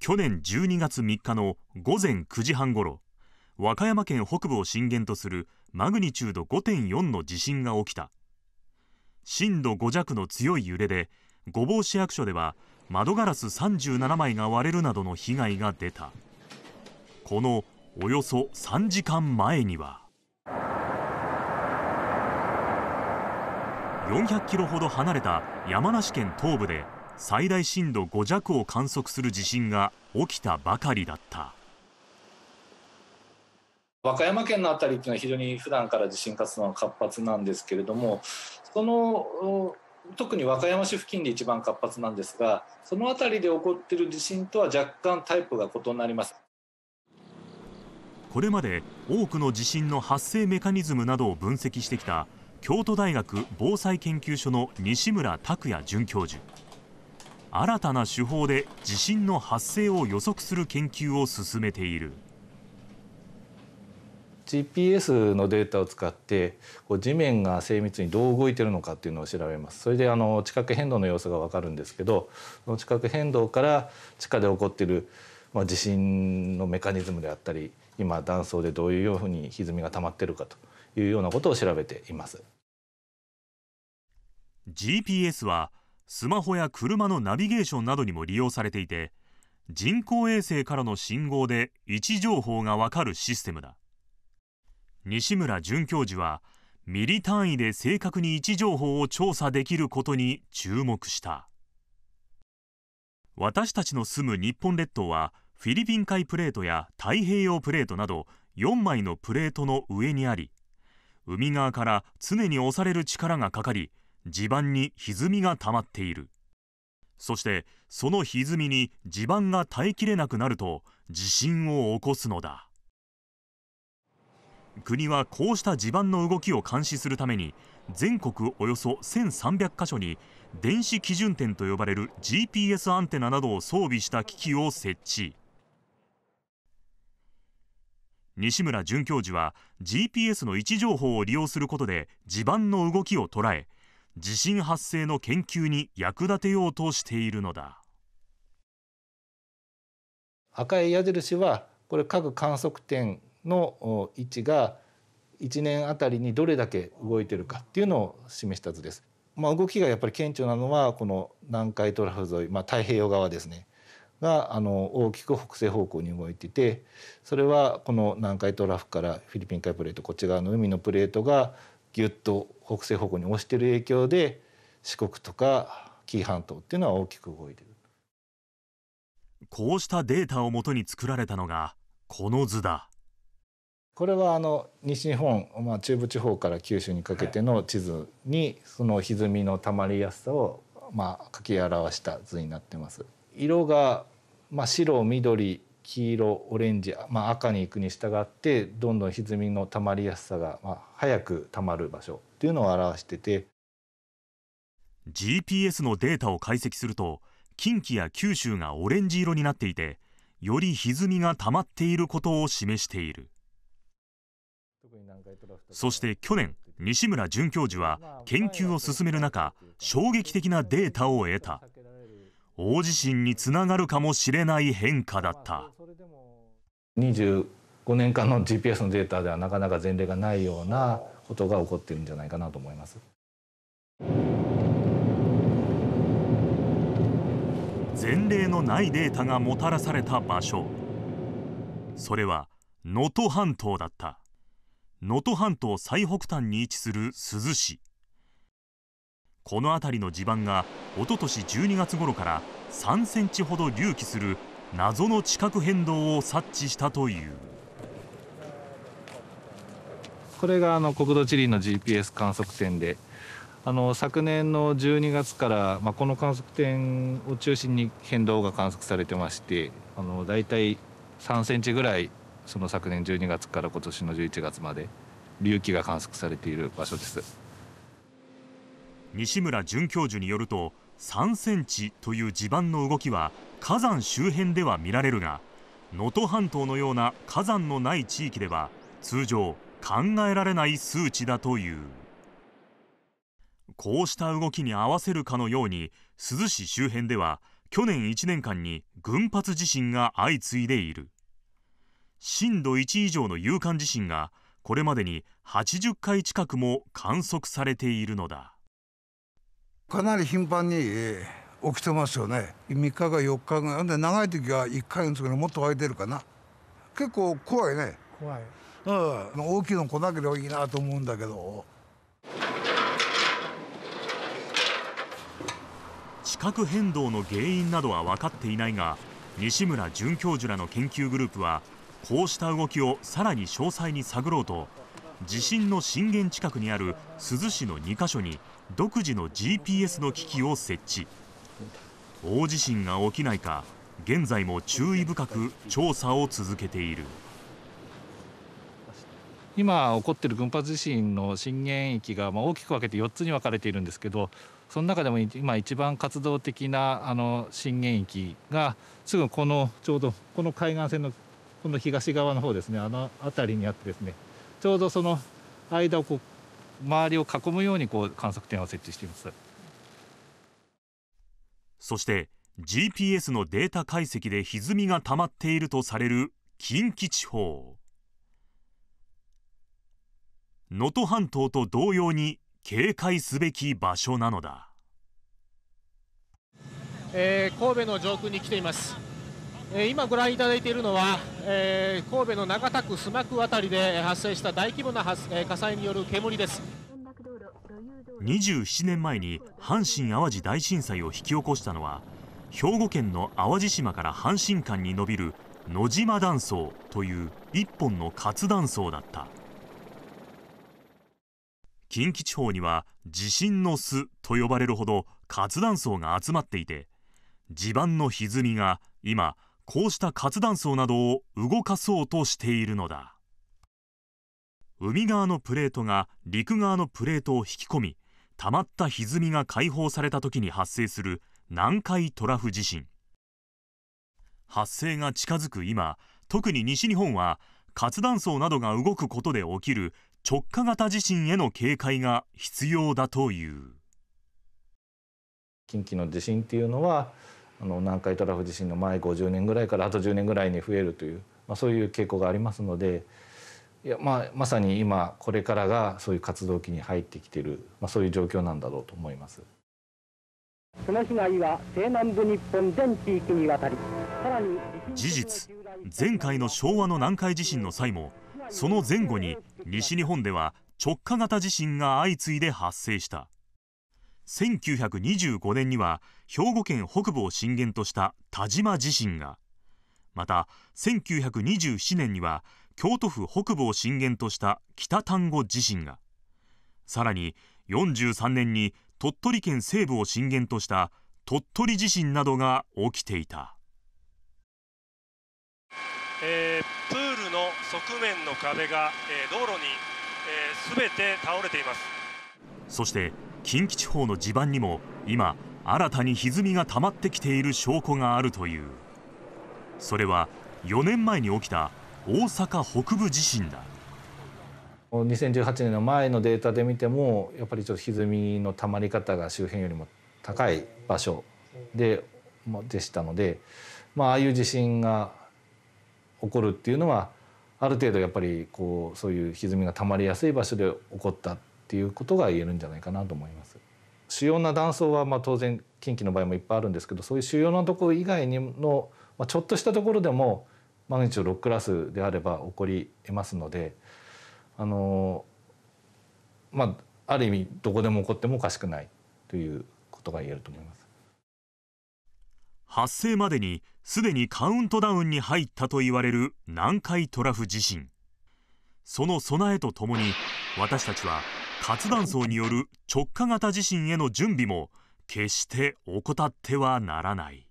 去年12月3日の午前9時半ごろ和歌山県北部を震源とするマグニチュード5.4の地震が起きた震度5弱の強い揺れで御坊市役所では窓ガラス37枚が割れるなどの被害が出たこのおよそ3時間前には。400キロほど離れた山梨県東部で最大震度5弱を観測する地震が起きたばかりだった和歌山県の辺りというのは非常に普段から地震活動が活発なんですけれどもその特に和歌山市付近で一番活発なんですがその辺りで起こっている地震とは若干タイプが異なりますこれまで多くの地震の発生メカニズムなどを分析してきた京都大学防災研究所の西村拓也准教授新たな手法で地震の発生を予測する研究を進めている GPS のデータを使ってこう地面が精密にどう動いてるのかっていうのを調べますそれであの地殻変動の様子が分かるんですけどその地殻変動から地下で起こってる、まあ、地震のメカニズムであったり今断層でどういうふうに歪みが溜まってるかというようなことを調べています GPS はスマホや車のナビゲーションなどにも利用されていて人工衛星からの信号で位置情報がわかるシステムだ西村准教授はミリ単位で正確に位置情報を調査できることに注目した私たちの住む日本列島はフィリピン海プレートや太平洋プレートなど4枚のプレートの上にあり海側から常に押される力がかかり地盤に歪みが溜まっているそしてその歪みに地盤が耐えきれなくなると地震を起こすのだ国はこうした地盤の動きを監視するために全国およそ1300か所に電子基準点と呼ばれる GPS アンテナなどを装備した機器を設置西村准教授は GPS の位置情報を利用することで地盤の動きを捉え地震発生の研究に役立てようとしているのだ赤い矢印はこれ各観測点の位置が1年あたりにどれだけ動いてるかっていうのを示した図です。まあ、動きがやっぱり顕著なのはこの南海トラフ沿い、まあ、太平洋側ですねがあの大きく北西方向に動いていてそれはこの南海トラフからフィリピン海プレートこっち側の海のプレートがぎゅっと北西方向に押してる影響で四国とか紀伊半島っていうのは大きく動いてる。こうしたデータをもとに作られたのがこの図だ。これはあの西日本、まあ、中部地方から九州にかけての地図にその歪みのたまりやすさをまあ書き表した図になってます。色が、まあ、白緑黄色オレンジ、まあ、赤に行くに従ってどんどん歪みのたまりやすさが、まあ、早くたまる場所っていうのを表してて GPS のデータを解析すると近畿や九州がオレンジ色になっていてより歪みがたまっていることを示しているそして去年西村准教授は研究を進める中衝撃的なデータを得た。大地震につながるかもしれない変化だった25年間の GPS のデータではなかなか前例がないようなことが起こってるんじゃないかなと思います。前例のないデータがもたらされた場所それは能登半島だった能登半島最北端に位置する珠洲市この辺りの地盤がおととし12月頃から3センチほど隆起する謎の地殻変動を察知したというこれがあの国土地理の GPS 観測点であの昨年の12月から、まあ、この観測点を中心に変動が観測されてましてあの大体3センチぐらいその昨年12月から今年の11月まで隆起が観測されている場所です。西村准教授によると3センチという地盤の動きは火山周辺では見られるが能登半島のような火山のない地域では通常考えられない数値だというこうした動きに合わせるかのように珠洲市周辺では去年1年間に群発地震が相次いでいる震度1以上の有感地震がこれまでに80回近くも観測されているのだ。かなり頻繁に起きてますよね3日か4日ぐらいで長い時は1回月ぐらいもっと湧いてるかな結構怖いね怖い、うん、大きいの来なければいいなと思うんだけど地殻変動の原因などは分かっていないが西村准教授らの研究グループはこうした動きをさらに詳細に探ろうと地震の震源近くにある珠洲市の2カ所に独自の GPS の機器を設置大地震が起きないか現在も注意深く調査を続けている今起こっている群発地震の震源域がまあ大きく分けて4つに分かれているんですけどその中でも今一番活動的なあの震源域がすぐこのちょうどこの海岸線のこの東側の方ですねあの辺りにあってですねちょうどその間をこう周りを囲むようにこう観測点を設置していますそして GPS のデータ解析で歪みが溜まっているとされる近畿地方能登半島と同様に警戒すべき場所なのだ、えー、神戸の上空に来ていますえ今ご覧いただいているのは、えー、神戸の長田区須磨区辺りで発生した大規模な発、え火災による煙です27年前に阪神・淡路大震災を引き起こしたのは兵庫県の淡路島から阪神間に伸びる野島断層という一本の活断層だった近畿地方には地震の巣と呼ばれるほど活断層が集まっていて地盤の歪みが今こうした活断層などを動かそうとしているのだ海側のプレートが陸側のプレートを引き込み溜まった歪みが解放された時に発生する南海トラフ地震発生が近づく今特に西日本は活断層などが動くことで起きる直下型地震への警戒が必要だという近畿の地震っていうのは南海トラフ地震の前50年ぐらいからあと10年ぐらいに増えるという、まあ、そういう傾向がありますのでいや、まあ、まさに今これからがそういう活動期に入ってきている、まあ、そういう状況なんだろうと思います。その被害は西南部日本全地域にわたりさらに事実前回の昭和の南海地震の際もその前後に西日本では直下型地震が相次いで発生した1925年には兵庫県北部を震源とした田島地震がまた1927年には京都府北部を震源とした北丹後地震がさらに43年に鳥取県西部を震源とした鳥取地震などが起きていた、えー、プールの側面の壁が、えー、道路にすべ、えー、て倒れていますそして近畿地方の地盤にも今新たに歪みが溜まってきている証拠があるというそれは4年前に起きた大阪北部地震だ2018年の前のデータで見てもやっぱりちょっと歪みのたまり方が周辺よりも高い場所ででしたので、まあ、ああいう地震が起こるっていうのはある程度やっぱりこうそういう歪みがたまりやすい場所で起こったっていうことが言えるんじゃないかなと思います。主要な断層はまあ当然近畿の場合もいっぱいあるんですけどそういう主要なところ以外の、まあ、ちょっとしたところでもマグニチュード6クラスであれば起こりえますのであのまあある意味どこでも起こってもおかしくないということが言えると思います。発生までにすでにカウントダウンに入ったと言われる南海トラフ地震その備えとともに私たちは活断層による直下型地震への準備も決して怠ってはならない